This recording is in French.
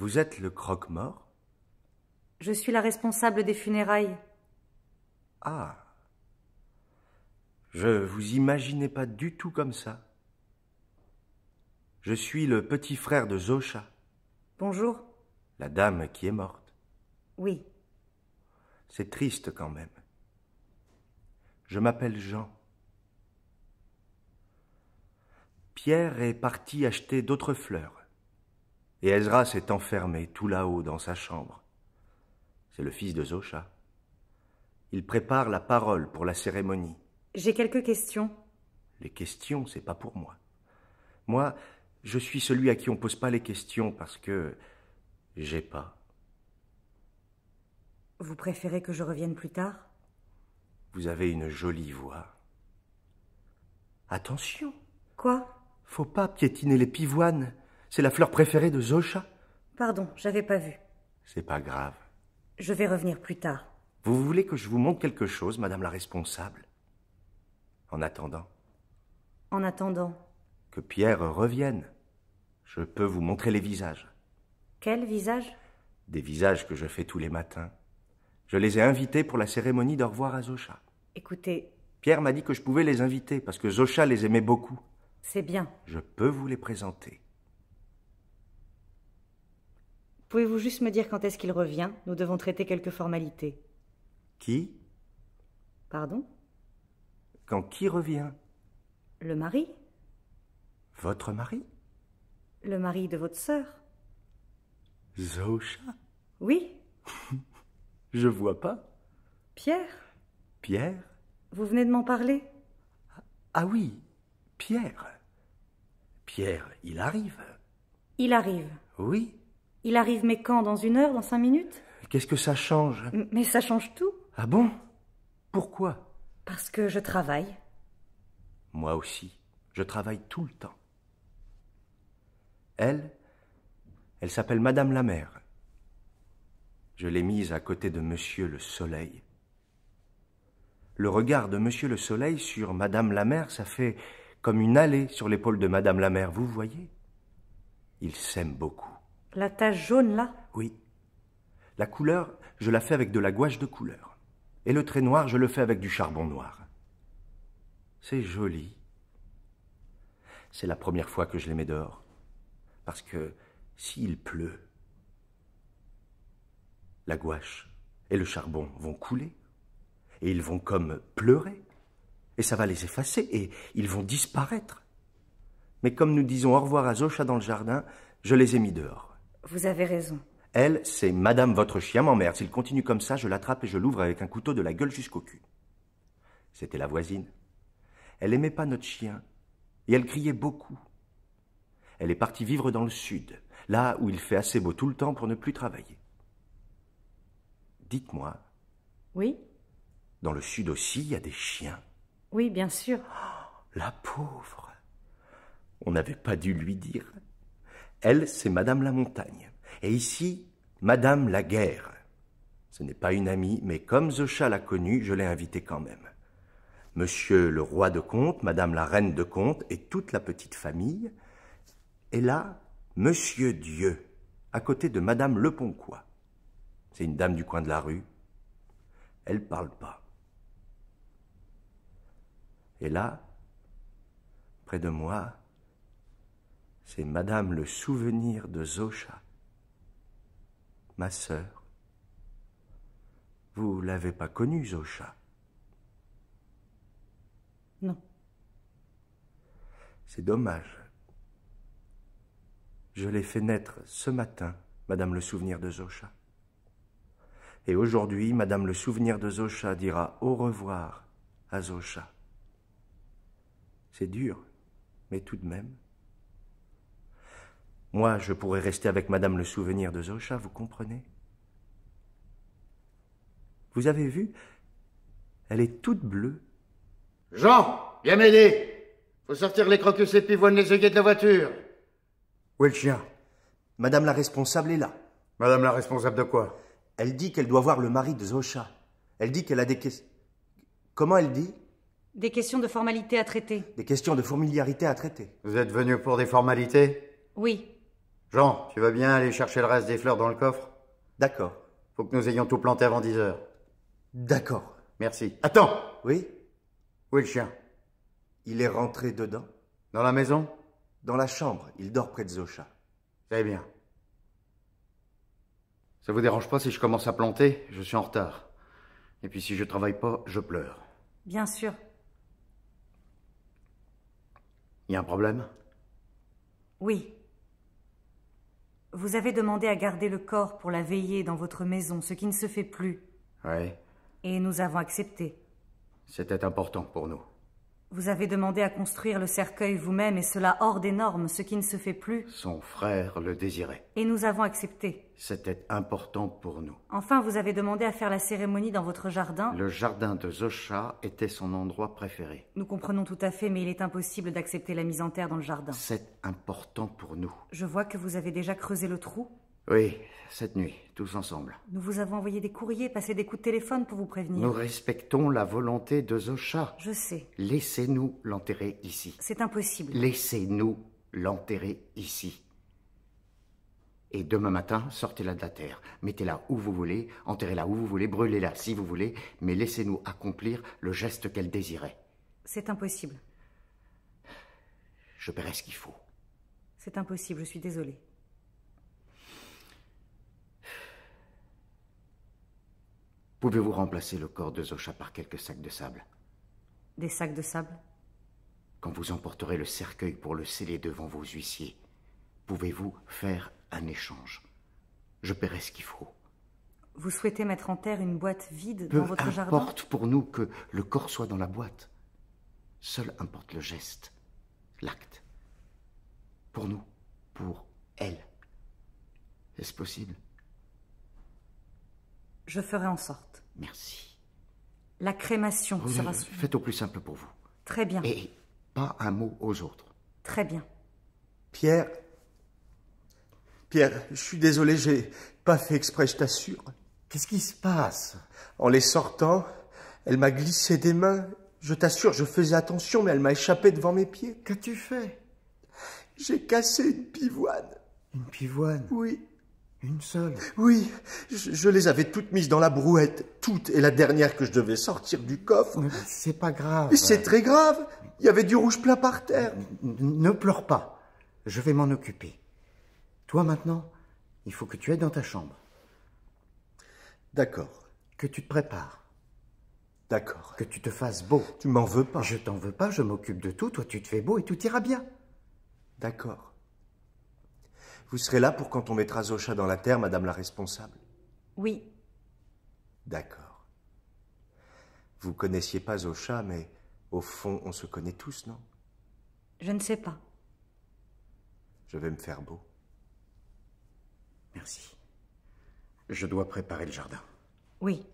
Vous êtes le croque-mort Je suis la responsable des funérailles. Ah. Je vous imaginais pas du tout comme ça. Je suis le petit frère de Zosha. Bonjour. La dame qui est morte. Oui. C'est triste quand même. Je m'appelle Jean. Pierre est parti acheter d'autres fleurs. Et Ezra s'est enfermé tout là-haut dans sa chambre. C'est le fils de Zosha. Il prépare la parole pour la cérémonie. J'ai quelques questions. Les questions, c'est pas pour moi. Moi, je suis celui à qui on pose pas les questions parce que j'ai pas. Vous préférez que je revienne plus tard Vous avez une jolie voix. Attention. Quoi Faut pas piétiner les pivoines. C'est la fleur préférée de Zosha Pardon, j'avais pas vu. C'est pas grave. Je vais revenir plus tard. Vous voulez que je vous montre quelque chose, madame la responsable En attendant En attendant Que Pierre revienne, je peux vous montrer les visages. Quels visages Des visages que je fais tous les matins. Je les ai invités pour la cérémonie d'au revoir à Zosha. Écoutez. Pierre m'a dit que je pouvais les inviter parce que Zosha les aimait beaucoup. C'est bien. Je peux vous les présenter. Pouvez-vous juste me dire quand est-ce qu'il revient Nous devons traiter quelques formalités. Qui Pardon Quand qui revient Le mari. Votre mari Le mari de votre sœur. Zocha Oui. Je vois pas. Pierre Pierre Vous venez de m'en parler Ah oui, Pierre. Pierre, il arrive. Il arrive. Oui. Il arrive mes camps Dans une heure Dans cinq minutes Qu'est-ce que ça change Mais ça change tout. Ah bon Pourquoi Parce que je travaille. Moi aussi, je travaille tout le temps. Elle, elle s'appelle Madame la Mère. Je l'ai mise à côté de Monsieur le Soleil. Le regard de Monsieur le Soleil sur Madame la Mère, ça fait comme une allée sur l'épaule de Madame la Mère, vous voyez Il s'aime beaucoup. La tache jaune là Oui. La couleur, je la fais avec de la gouache de couleur. Et le trait noir, je le fais avec du charbon noir. C'est joli. C'est la première fois que je les mets dehors. Parce que s'il pleut, la gouache et le charbon vont couler. Et ils vont comme pleurer. Et ça va les effacer. Et ils vont disparaître. Mais comme nous disons au revoir à Zocha dans le jardin, je les ai mis dehors. Vous avez raison. Elle, c'est Madame votre chien m'emmerde. S'il continue comme ça, je l'attrape et je l'ouvre avec un couteau de la gueule jusqu'au cul. C'était la voisine. Elle n'aimait pas notre chien et elle criait beaucoup. Elle est partie vivre dans le sud, là où il fait assez beau tout le temps pour ne plus travailler. Dites-moi. Oui Dans le sud aussi, il y a des chiens. Oui, bien sûr. Oh, la pauvre. On n'avait pas dû lui dire. Elle, c'est Madame la Montagne. Et ici, Madame la Guerre. Ce n'est pas une amie, mais comme The l'a connue, je l'ai invitée quand même. Monsieur le roi de Comte, Madame la reine de Comte et toute la petite famille. Et là, Monsieur Dieu, à côté de Madame Leponcois. C'est une dame du coin de la rue. Elle parle pas. Et là, près de moi, c'est Madame le souvenir de Zocha, ma sœur. Vous l'avez pas connue, Zosha. Non. C'est dommage. Je l'ai fait naître ce matin, Madame le souvenir de Zocha. Et aujourd'hui, Madame le souvenir de Zocha dira au revoir à Zosha. C'est dur, mais tout de même. Moi, je pourrais rester avec Madame le souvenir de Zocha, vous comprenez Vous avez vu Elle est toute bleue. Jean, viens m'aider Faut sortir les crocus et pivoine les œillets de la voiture Où est le chien Madame la responsable est là. Madame la responsable de quoi Elle dit qu'elle doit voir le mari de Zocha. Elle dit qu'elle a des questions. Comment elle dit Des questions de formalité à traiter. Des questions de familiarité à traiter. Vous êtes venu pour des formalités Oui. Jean, tu vas bien aller chercher le reste des fleurs dans le coffre D'accord. Faut que nous ayons tout planté avant 10 heures. D'accord. Merci. Attends Oui Où est le chien Il est rentré dedans Dans la maison Dans la chambre. Il dort près de Zocha. Très bien. Ça vous dérange pas si je commence à planter Je suis en retard. Et puis si je travaille pas, je pleure. Bien sûr. Il y a un problème Oui. Vous avez demandé à garder le corps pour la veiller dans votre maison, ce qui ne se fait plus. Oui. Et nous avons accepté. C'était important pour nous. Vous avez demandé à construire le cercueil vous-même, et cela hors des normes, ce qui ne se fait plus. Son frère le désirait. Et nous avons accepté. C'était important pour nous. Enfin, vous avez demandé à faire la cérémonie dans votre jardin. Le jardin de Zosha était son endroit préféré. Nous comprenons tout à fait, mais il est impossible d'accepter la mise en terre dans le jardin. C'est important pour nous. Je vois que vous avez déjà creusé le trou. Oui, cette nuit, tous ensemble. Nous vous avons envoyé des courriers, passé des coups de téléphone pour vous prévenir. Nous respectons la volonté de Zosha. Je sais. Laissez-nous l'enterrer ici. C'est impossible. Laissez-nous l'enterrer ici. Et demain matin, sortez-la de la terre. Mettez-la où vous voulez, enterrez-la où vous voulez, brûlez-la si vous voulez, mais laissez-nous accomplir le geste qu'elle désirait. C'est impossible. Je paierai ce qu'il faut. C'est impossible, je suis désolée. Pouvez-vous remplacer le corps de Zosha par quelques sacs de sable Des sacs de sable Quand vous emporterez le cercueil pour le sceller devant vos huissiers, pouvez-vous faire un échange Je paierai ce qu'il faut. Vous souhaitez mettre en terre une boîte vide dans votre jardin jardin importe pour nous que le corps soit dans la boîte. Seul importe le geste, l'acte. Pour nous, pour elle. Est-ce possible je ferai en sorte. Merci. La crémation sera... Faites au plus simple pour vous. Très bien. Et pas un mot aux autres. Très bien. Pierre Pierre, je suis désolé, j'ai pas fait exprès, je t'assure. Qu'est-ce qui se passe En les sortant, elle m'a glissé des mains. Je t'assure, je faisais attention, mais elle m'a échappé devant mes pieds. Qu'as-tu fait J'ai cassé une pivoine. Une pivoine Oui. Une seule Oui, je, les avais toutes mises dans la brouette, toutes, et la dernière que je devais sortir du coffre. C'est pas grave. C'est très grave. Il y avait du rouge plat par terre. Ne pleure pas. Je vais m'en occuper. Toi maintenant, il faut que tu ailles dans ta chambre. D'accord. Que tu te prépares. D'accord. Que tu te fasses beau. Tu m'en veux pas. Je t'en veux pas, je m'occupe de tout, toi tu te fais beau et tout ira bien. D'accord. Vous serez là pour quand on mettra Zosha dans la terre, madame la responsable Oui. D'accord. Vous connaissiez pas Zosha, mais au fond, on se connaît tous, non Je ne sais pas. Je vais me faire beau. Merci. Je dois préparer le jardin. Oui.